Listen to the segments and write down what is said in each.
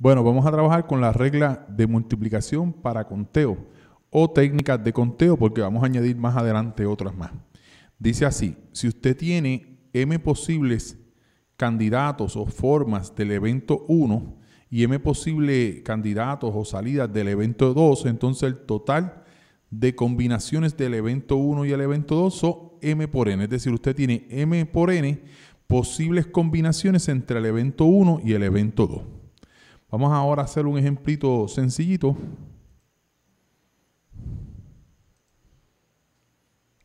Bueno, vamos a trabajar con la regla de multiplicación para conteo o técnicas de conteo porque vamos a añadir más adelante otras más. Dice así, si usted tiene m posibles candidatos o formas del evento 1 y m posibles candidatos o salidas del evento 2, entonces el total de combinaciones del evento 1 y el evento 2 son m por n. Es decir, usted tiene m por n posibles combinaciones entre el evento 1 y el evento 2. Vamos ahora a hacer un ejemplito sencillito.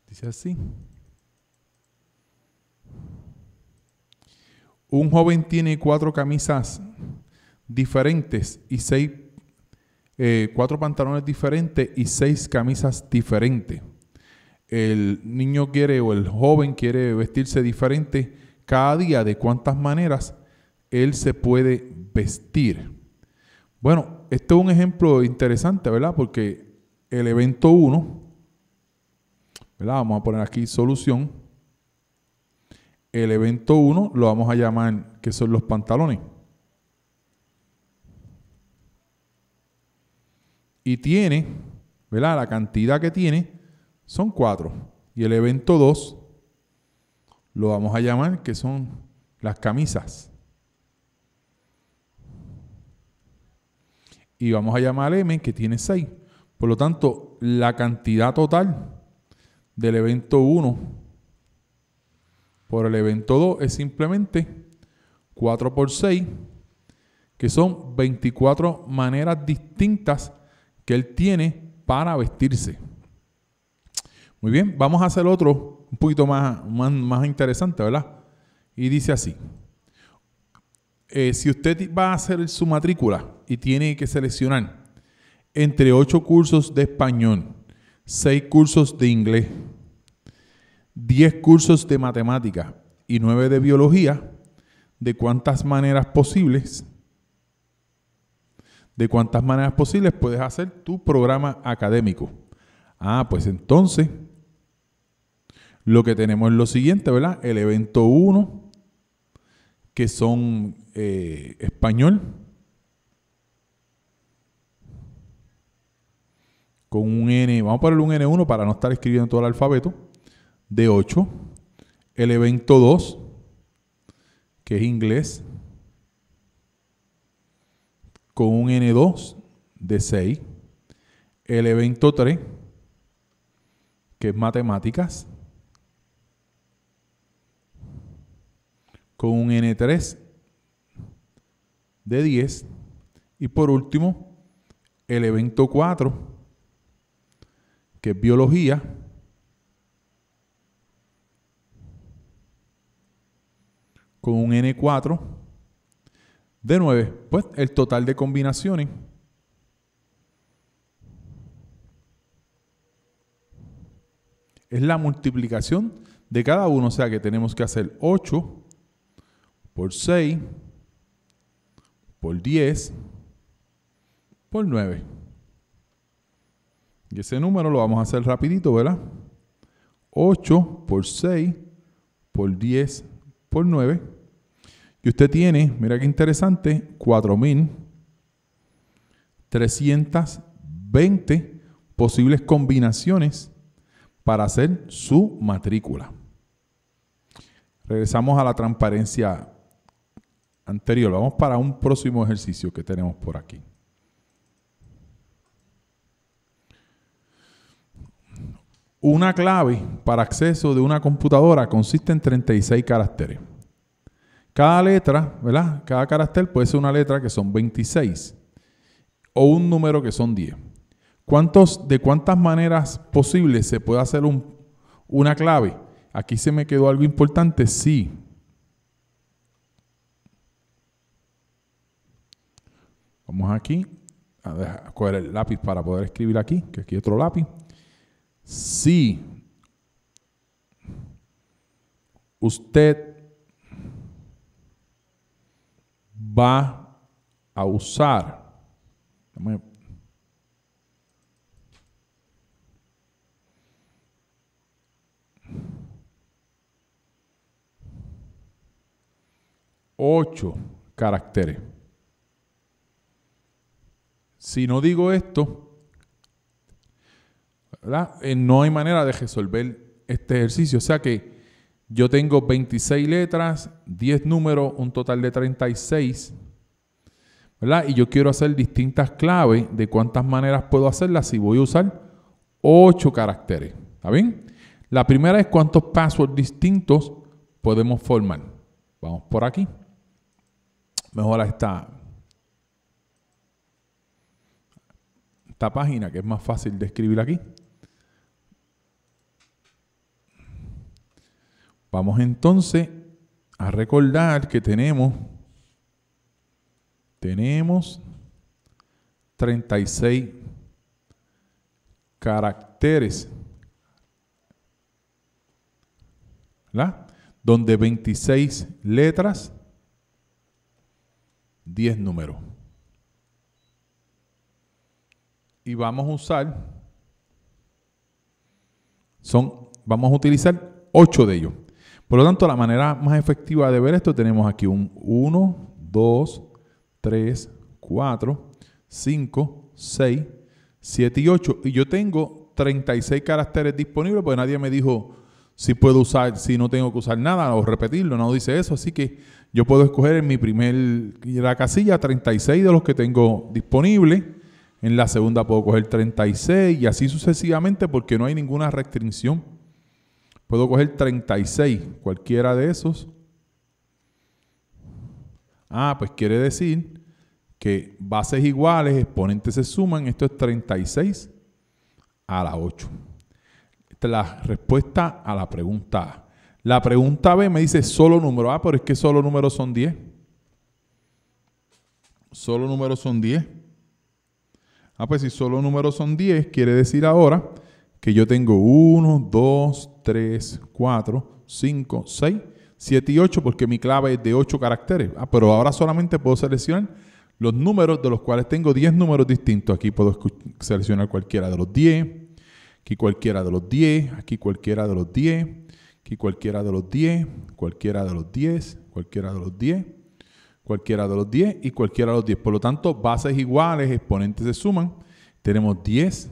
Dice así. Un joven tiene cuatro camisas diferentes y seis, eh, cuatro pantalones diferentes y seis camisas diferentes. El niño quiere o el joven quiere vestirse diferente cada día de cuántas maneras él se puede vestir. Bueno, este es un ejemplo interesante, ¿verdad? Porque el evento 1, ¿verdad? Vamos a poner aquí solución. El evento 1 lo vamos a llamar que son los pantalones. Y tiene, ¿verdad? La cantidad que tiene son cuatro Y el evento 2 lo vamos a llamar que son las camisas. y vamos a llamar M que tiene 6. Por lo tanto, la cantidad total del evento 1 por el evento 2 es simplemente 4 por 6, que son 24 maneras distintas que él tiene para vestirse. Muy bien, vamos a hacer otro un poquito más, más, más interesante, ¿verdad? Y dice así. Eh, si usted va a hacer su matrícula y tiene que seleccionar entre 8 cursos de español, 6 cursos de inglés, 10 cursos de matemática y 9 de biología, de cuántas maneras posibles, de cuántas maneras posibles puedes hacer tu programa académico. Ah, pues entonces, lo que tenemos es lo siguiente, ¿verdad? El evento 1 que son eh, español, con un N, vamos a ponerle un N1 para no estar escribiendo todo el alfabeto, de 8, el evento 2, que es inglés, con un N2 de 6, el evento 3, que es matemáticas, con un N3 de 10. Y por último, el evento 4, que es biología. con un N4 de 9. Pues el total de combinaciones es la multiplicación de cada uno. O sea que tenemos que hacer 8 por 6, por 10, por 9. Y ese número lo vamos a hacer rapidito, ¿verdad? 8 por 6 por 10 por 9. Y usted tiene, mira qué interesante, 4.320 posibles combinaciones para hacer su matrícula. Regresamos a la transparencia anterior. Vamos para un próximo ejercicio que tenemos por aquí. Una clave para acceso de una computadora consiste en 36 caracteres. Cada letra, ¿verdad? Cada carácter puede ser una letra que son 26 o un número que son 10. ¿Cuántos, ¿De cuántas maneras posibles se puede hacer una clave? Aquí se me quedó algo importante. Sí, Vamos aquí a, coger el lápiz para poder escribir aquí, que aquí otro lápiz. Si usted va a usar, ocho caracteres. Si no digo esto, eh, no hay manera de resolver este ejercicio. O sea que yo tengo 26 letras, 10 números, un total de 36. ¿verdad? Y yo quiero hacer distintas claves de cuántas maneras puedo hacerlas si voy a usar 8 caracteres. ¿Está bien? La primera es cuántos passwords distintos podemos formar. Vamos por aquí. Mejora esta esta página que es más fácil de escribir aquí. Vamos entonces a recordar que tenemos tenemos 36 caracteres. la Donde 26 letras, 10 números. y vamos a usar, son, vamos a utilizar 8 de ellos. Por lo tanto, la manera más efectiva de ver esto, tenemos aquí un 1, 2, 3, 4, 5, 6, 7 y 8. Y yo tengo 36 caracteres disponibles porque nadie me dijo si puedo usar, si no tengo que usar nada o repetirlo, no dice eso. Así que yo puedo escoger en mi primer la casilla 36 de los que tengo disponibles en la segunda puedo coger 36 y así sucesivamente porque no hay ninguna restricción. Puedo coger 36, cualquiera de esos. Ah, pues quiere decir que bases iguales, exponentes se suman, esto es 36 a la 8. Esta es la respuesta a la pregunta A. La pregunta B me dice solo número A, pero es que solo números son 10. Solo números son 10. Ah, pues si solo números son 10, quiere decir ahora que yo tengo 1, 2, 3, 4, 5, 6, 7 y 8 porque mi clave es de 8 caracteres. Ah, pero ahora solamente puedo seleccionar los números de los cuales tengo 10 números distintos. Aquí puedo seleccionar cualquiera de los 10, aquí cualquiera de los 10, aquí cualquiera de los 10, aquí cualquiera de los 10, cualquiera de los 10, cualquiera de los 10 cualquiera de los 10 y cualquiera de los 10. Por lo tanto, bases iguales, exponentes se suman. Tenemos 10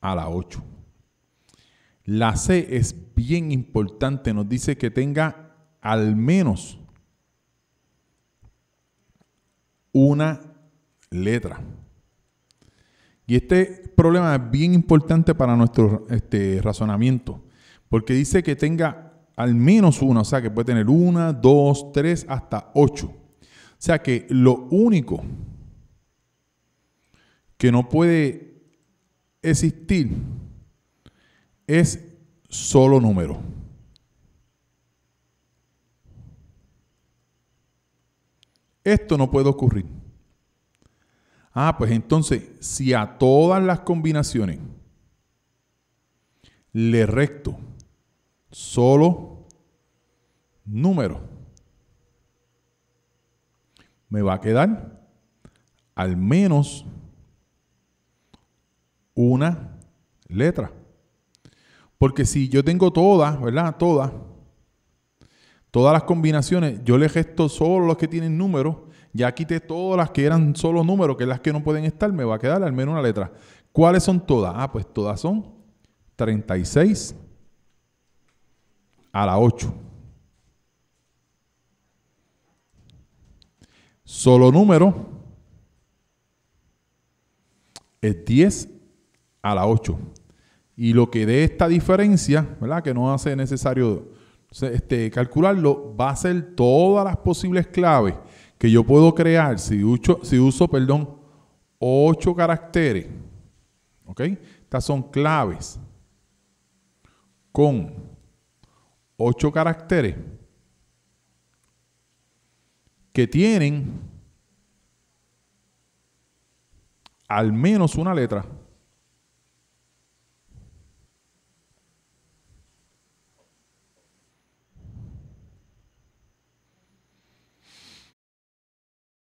a la 8. La C es bien importante, nos dice que tenga al menos una letra. Y este problema es bien importante para nuestro este, razonamiento, porque dice que tenga al menos una, o sea que puede tener una, dos, tres, hasta ocho. O sea que lo único que no puede existir es solo número. Esto no puede ocurrir. Ah, pues entonces, si a todas las combinaciones le recto solo número. Me va a quedar al menos una letra. Porque si yo tengo todas, ¿verdad? Todas, todas las combinaciones, yo le gesto solo los que tienen números, ya quité todas las que eran solo números, que es las que no pueden estar, me va a quedar al menos una letra. ¿Cuáles son todas? Ah, pues todas son 36 a la 8. Solo número es 10 a la 8. Y lo que dé esta diferencia, ¿verdad? Que no hace necesario este, calcularlo, va a ser todas las posibles claves que yo puedo crear si uso, si uso perdón, 8 caracteres. ¿Ok? Estas son claves con ocho caracteres que tienen al menos una letra.